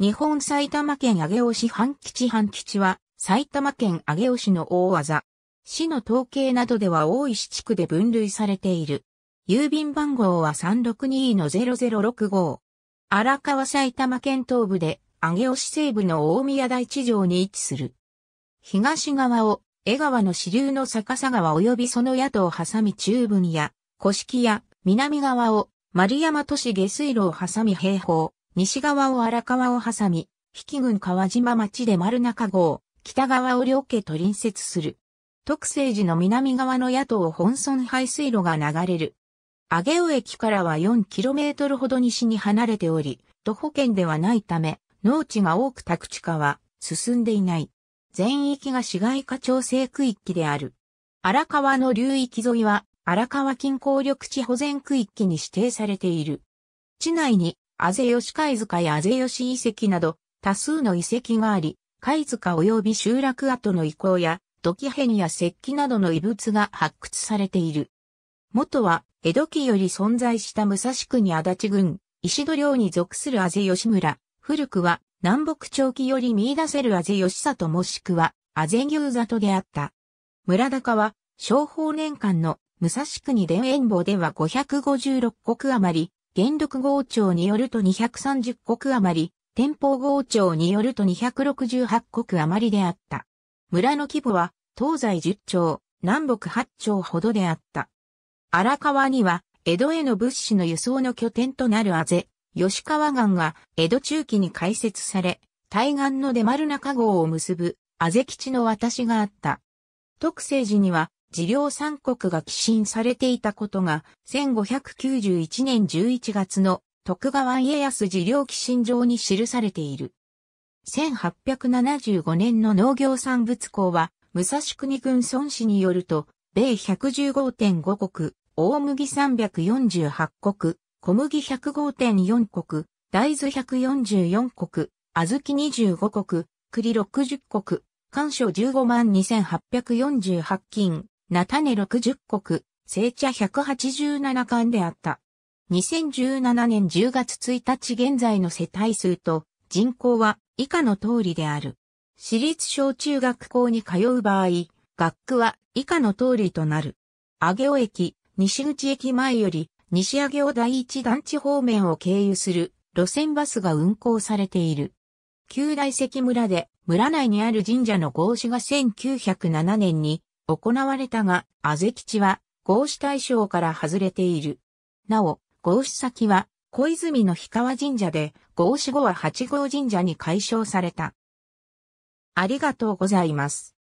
日本埼玉県上尾市半吉半吉は、埼玉県上尾市の大技。市の統計などでは大石地区で分類されている。郵便番号は362-0065。荒川埼玉県東部で、上尾市西部の大宮台地上に位置する。東側を、江川の支流の逆さ川及びその宿を挟み中分や、古式や、南側を、丸山都市下水路を挟み平方、西側を荒川を挟み、引群郡川島町で丸中郷、北側を両家と隣接する。特政寺の南側の野党本村排水路が流れる。上尾駅からは 4km ほど西に離れており、徒歩圏ではないため、農地が多く宅地化は進んでいない。全域が市街化調整区域である。荒川の流域沿いは荒川近郊緑地保全区域に指定されている。地内にあぜ吉貝塚やあぜし遺跡など、多数の遺跡があり、貝塚及び集落跡の遺構や、土器片や石器などの遺物が発掘されている。元は、江戸期より存在した武蔵国足立郡、石戸領に属するあぜし村、古くは、南北朝期より見出せるあぜ吉里もしくは、あぜ牛里であった。村高は、商法年間の武蔵国伝園坊では556国余り、元禄号庁によると230国余り、天保号庁によると268国余りであった。村の規模は東西10町、南北8町ほどであった。荒川には、江戸への物資の輸送の拠点となるあぜ、吉川岸が江戸中期に開設され、対岸の出丸中号を結ぶ、あぜ基地の渡しがあった。特政寺には、事領三国が寄進されていたことが、1591年11月の徳川家康事領寄進状に記されている。1875年の農業産物公は、武蔵国軍孫子によると、米115.5国、大麦348国、小麦105.4国、大豆144国、小豆25国、栗60国、干渉15万2848金、たね60国、聖茶187巻であった。2017年10月1日現在の世帯数と人口は以下の通りである。私立小中学校に通う場合、学区は以下の通りとなる。上尾駅、西口駅前より西上尾第一団地方面を経由する路線バスが運行されている。旧大関村で村内にある神社の合祀が1907年に行われたが、あぜ吉は合祀対象から外れている。なお、合祀先は小泉の氷川神社で合祀後は八号神社に改称された。ありがとうございます。